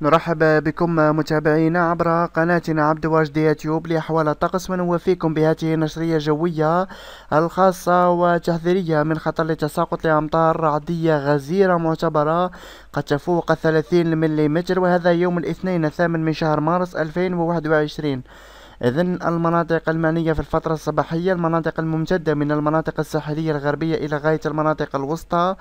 نرحب بكم متابعينا عبر قناتنا عبد واجد يوتيوب لأحوال الطقس ونوفيكم بهذه النشرية الجوية الخاصة وتحذيرية من خطر لتساقط أمطار رعدية غزيرة معتبرة قد تفوق 30 ملم وهذا يوم الاثنين الثامن من شهر مارس 2021 إذن المناطق المعنية في الفترة الصباحية المناطق الممتدة من المناطق الساحلية الغربية إلى غاية المناطق الوسطى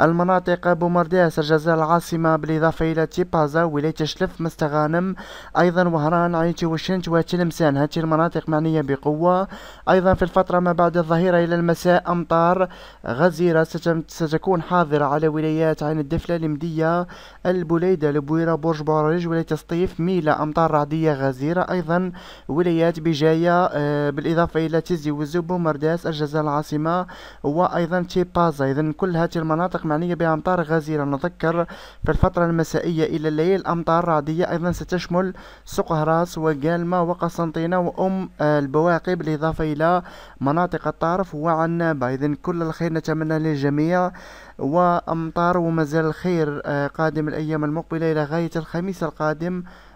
المناطق بومرداس الجزائر العاصمة بالإضافة إلى تيبازا ولاية شلف مستغانم أيضا وهران عيتي وشنت وتلمسان هذه المناطق معنية بقوة أيضا في الفترة ما بعد الظهيرة إلى المساء أمطار غزيرة ستكون حاضرة على ولايات عين الدفلة المدية البليدة البويرة برج بورج ولاية سطيف ميلا أمطار رعدية غزيرة أيضا ولايات بجاية آه، بالإضافة إلى تيزي وزو بومرداس الجزائر العاصمة وأيضا تيبازا إذا كل هذه المناطق معنية بأمطار غزيرة نذكر في الفترة المسائية إلى الليل أمطار رعدية أيضا ستشمل سقهراس وقالما وقسنطينة وأم البواقي بالإضافة إلى مناطق الطارف وعنابة إذا كل الخير نتمنى للجميع وأمطار ومازال الخير آه، قادم الأيام المقبلة إلى غاية الخميس القادم